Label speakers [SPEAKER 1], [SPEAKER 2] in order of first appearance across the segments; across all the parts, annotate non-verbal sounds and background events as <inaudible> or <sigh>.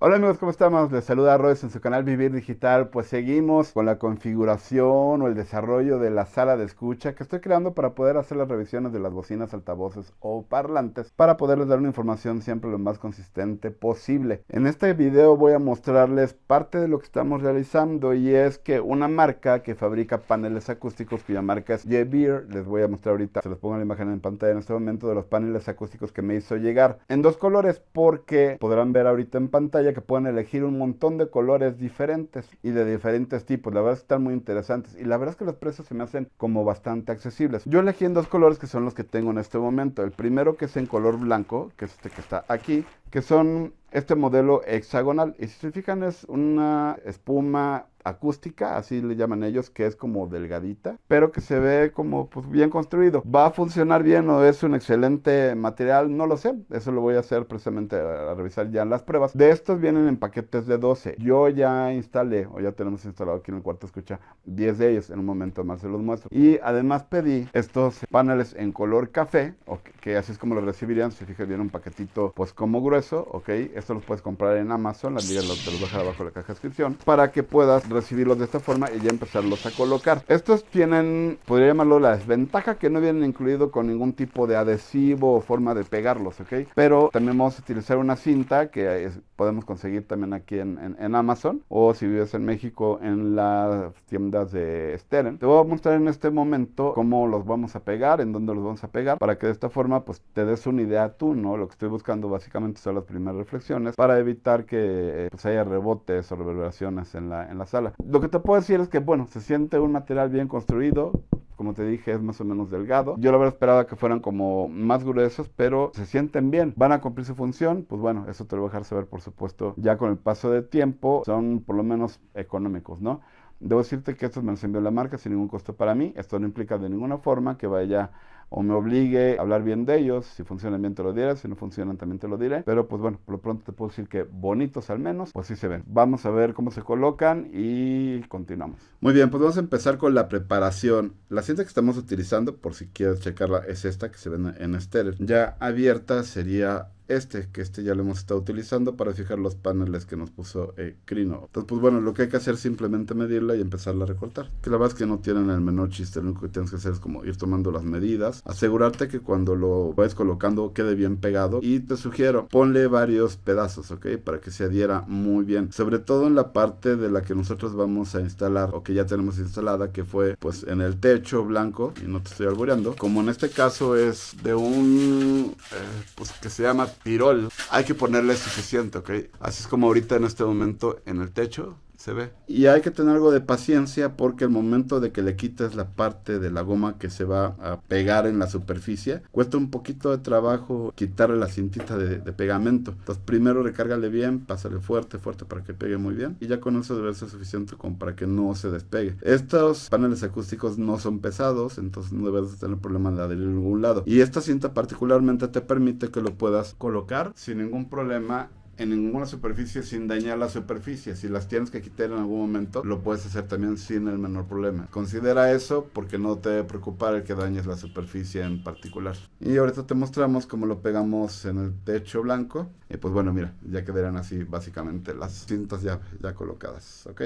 [SPEAKER 1] Hola amigos, ¿cómo estamos? Les saluda Royce en su canal Vivir Digital. Pues seguimos con la configuración o el desarrollo de la sala de escucha que estoy creando para poder hacer las revisiones de las bocinas, altavoces o parlantes para poderles dar una información siempre lo más consistente posible. En este video voy a mostrarles parte de lo que estamos realizando y es que una marca que fabrica paneles acústicos cuya marca es Jebeer, les voy a mostrar ahorita, se les pongo la imagen en pantalla en este momento de los paneles acústicos que me hizo llegar en dos colores porque podrán ver ahorita en pantalla que pueden elegir un montón de colores diferentes y de diferentes tipos. La verdad es que están muy interesantes y la verdad es que los precios se me hacen como bastante accesibles. Yo elegí en dos colores que son los que tengo en este momento. El primero que es en color blanco, que es este que está aquí, que son este modelo hexagonal. Y si se fijan es una espuma acústica, así le llaman ellos, que es como delgadita, pero que se ve como pues, bien construido. ¿Va a funcionar bien o es un excelente material? No lo sé, eso lo voy a hacer precisamente a, revisar ya las pruebas. De estos vienen en paquetes de 12. Yo ya instalé, o ya tenemos instalado aquí en el cuarto escucha, 10 de ellos. En un momento más se los muestro. Y además pedí estos paneles en color café, que así es como los recibirían. Si fijas viene un paquetito, pues como grueso, ok. Esto los puedes comprar en Amazon, las te los voy abajo en la caja de descripción, para que puedas recibirlos de esta forma y ya empezarlos a colocar. Estos tienen, podría llamarlo la desventaja, que no vienen incluido con ningún tipo de adhesivo o forma de pegarlos, ¿ok? Pero también vamos a utilizar una cinta que es, podemos conseguir también aquí en, en, Amazon o si vives en México en las tiendas de Steren. Te voy a mostrar en este momento cómo los vamos a pegar, en dónde los vamos a pegar, para que de esta forma pues te des una idea tú, ¿no? Lo que estoy buscando básicamente son las primeras reflexiones para evitar que eh, pues, haya rebotes o reverberaciones en la, en la sala. Lo que te puedo decir es que, bueno, se siente un material bien construido, como te dije, es más o menos delgado. Yo lo habría esperado que fueran como más gruesos, pero se sienten bien. Van a cumplir su función, pues bueno, eso te lo voy a dejar saber, por supuesto, ya con el paso de tiempo, son por lo menos económicos, ¿no? Debo decirte que estos me los envió la marca sin ningún costo para mí. Esto no implica de ninguna forma que vaya o me obligue a hablar bien de ellos. Si funcionan bien te lo diré, si no funcionan también te lo diré. Pero pues bueno, por lo pronto te puedo decir que bonitos al menos, pues sí se ven. Vamos a ver cómo se colocan y continuamos. Muy bien, pues vamos a empezar con la preparación. La cinta que estamos utilizando, por si quieres checarla, es esta que se ve en Esther. Ya abierta sería este, que este ya lo hemos estado utilizando para fijar los paneles que nos puso eh, Crino. Entonces, pues bueno, lo que hay que hacer es simplemente medirla y empezarla a recortar. Que la verdad es que no tienen el menor chiste, lo único que tienes que hacer es como ir tomando las medidas, asegurarte que cuando lo vayas colocando quede bien pegado y te sugiero, ponle varios pedazos, ¿ok? Para que se adhiera muy bien, sobre todo en la parte de la que nosotros vamos a instalar o que ya tenemos instalada, que fue pues en el techo blanco, y no te estoy alboreando, como en este caso es de un, eh, pues que se llama pirol, hay que ponerle suficiente, ¿ok? Así es como ahorita en este momento en el techo se ve. Y hay que tener algo de paciencia porque el momento de que le quites la parte de la goma que se va a pegar en la superficie, cuesta un poquito de trabajo quitarle la cintita de, pegamento. Entonces primero recárgale bien, pásale fuerte, fuerte para que pegue muy bien y ya con eso debe ser suficiente como para que no se despegue. Estos paneles acústicos no son pesados, entonces no debes tener problema de adherir a ningún lado. Y esta cinta particularmente te permite que lo puedas colocar sin ningún problema en ninguna superficie sin dañar la superficie. Si las tienes que quitar en algún momento, lo puedes hacer también sin el menor problema. Considera eso porque no te debe preocupar el que dañes la superficie en particular. Y ahorita te mostramos cómo lo pegamos en el techo blanco. Y pues bueno, mira, ya quedarán así básicamente las cintas ya, ya colocadas, ¿ok?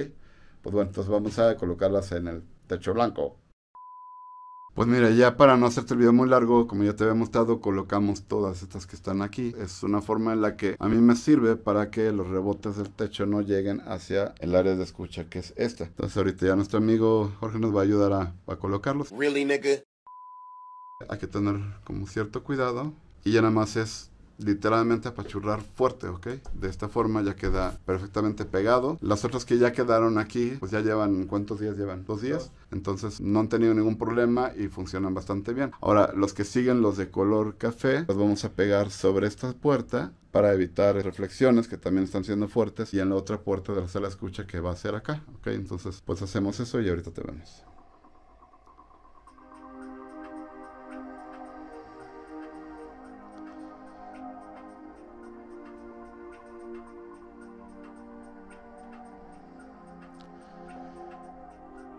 [SPEAKER 1] Pues bueno, entonces vamos a colocarlas en el techo blanco. Pues mira, ya para no hacerte el video muy largo, como ya te había mostrado, colocamos todas estas que están aquí. Es una forma en la que a mí me sirve para que los rebotes del techo no lleguen hacia el área de escucha, que es esta. Entonces ahorita ya nuestro amigo Jorge nos va a ayudar a, colocarlos. Hay que tener como cierto cuidado. Y ya nada más es literalmente apachurrar fuerte, ¿ok? De esta forma ya queda perfectamente pegado. Las otras que ya quedaron aquí, pues ya llevan, ¿cuántos días llevan? Dos días. Entonces no han tenido ningún problema y funcionan bastante bien. Ahora, los que siguen los de color café, los vamos a pegar sobre esta puerta para evitar reflexiones que también están siendo fuertes y en la otra puerta de la sala escucha que va a ser acá, ¿ok? Entonces, pues hacemos eso y ahorita te vemos.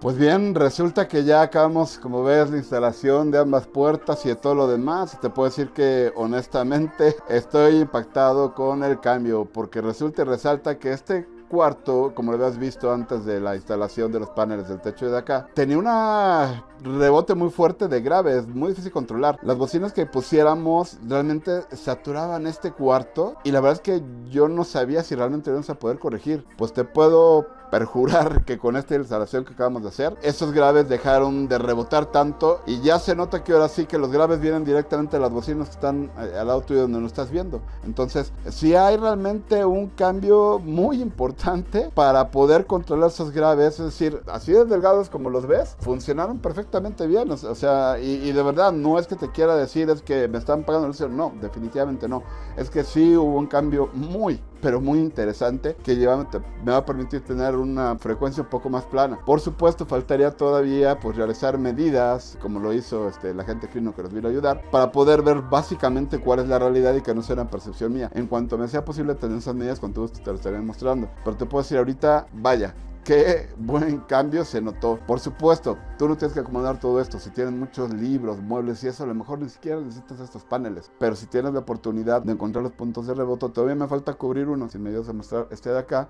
[SPEAKER 1] Pues bien, resulta que ya acabamos, como ves, la instalación de ambas puertas y de todo lo demás. Te puedo decir que honestamente <laughs> estoy impactado con el cambio, porque resulta y resalta que este cuarto, como lo habías visto antes de la instalación de los paneles del techo de acá, tenía un rebote muy fuerte de graves, muy difícil controlar. Las bocinas que pusiéramos realmente saturaban este cuarto y la verdad es que yo no sabía si realmente íbamos a poder corregir. Pues te puedo perjurar que con esta instalación que acabamos de hacer, esos graves dejaron de rebotar tanto y ya se nota que ahora sí que los graves vienen directamente de las bocinas que están eh, al lado tuyo donde no estás viendo. Entonces, si hay realmente un cambio muy importante para poder controlar esos graves, es decir, así de delgados como los ves, funcionaron perfectamente bien, o sea, y, de verdad no es que te quiera decir es que me están pagando el cielo, no, definitivamente no, es que sí hubo un cambio muy pero muy interesante, que me va a permitir tener una frecuencia un poco más plana. Por supuesto, faltaría todavía pues, realizar medidas, como lo hizo este, la gente que nos vino a ayudar, para poder ver básicamente cuál es la realidad y que no sea una percepción mía. En cuanto me sea posible tener esas medidas, con todo te lo estaré mostrando. Pero te puedo decir ahorita, vaya, qué buen cambio se notó. Por supuesto, tú no tienes que acomodar todo esto. Si tienes muchos libros, muebles y eso, a lo mejor ni siquiera necesitas estos paneles. Pero si tienes la oportunidad de encontrar los puntos de reboto, todavía me falta cubrir uno. Si me ayudas a mostrar este de acá,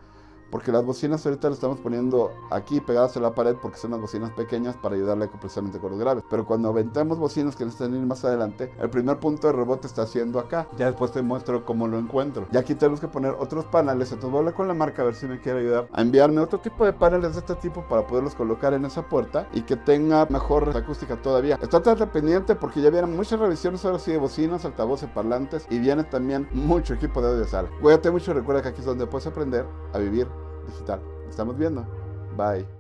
[SPEAKER 1] porque las bocinas ahorita las estamos poniendo aquí pegadas a la pared porque son unas bocinas pequeñas para ayudarle a precisamente con los graves. Pero cuando aventamos bocinas que necesitan ir más adelante, el primer punto de rebote está haciendo acá. Ya después te muestro cómo lo encuentro. Y aquí tenemos que poner otros paneles, entonces voy a hablar con la marca a ver si me quiere ayudar a enviarme otro tipo de paneles de este tipo para poderlos colocar en esa puerta y que tenga mejor acústica todavía. Está tan pendiente porque ya vienen muchas revisiones ahora sí de bocinas, altavoces, parlantes y viene también mucho equipo de audio sala. Cuídate mucho, recuerda que aquí es donde puedes aprender a vivir digital. Estamos viendo. Bye.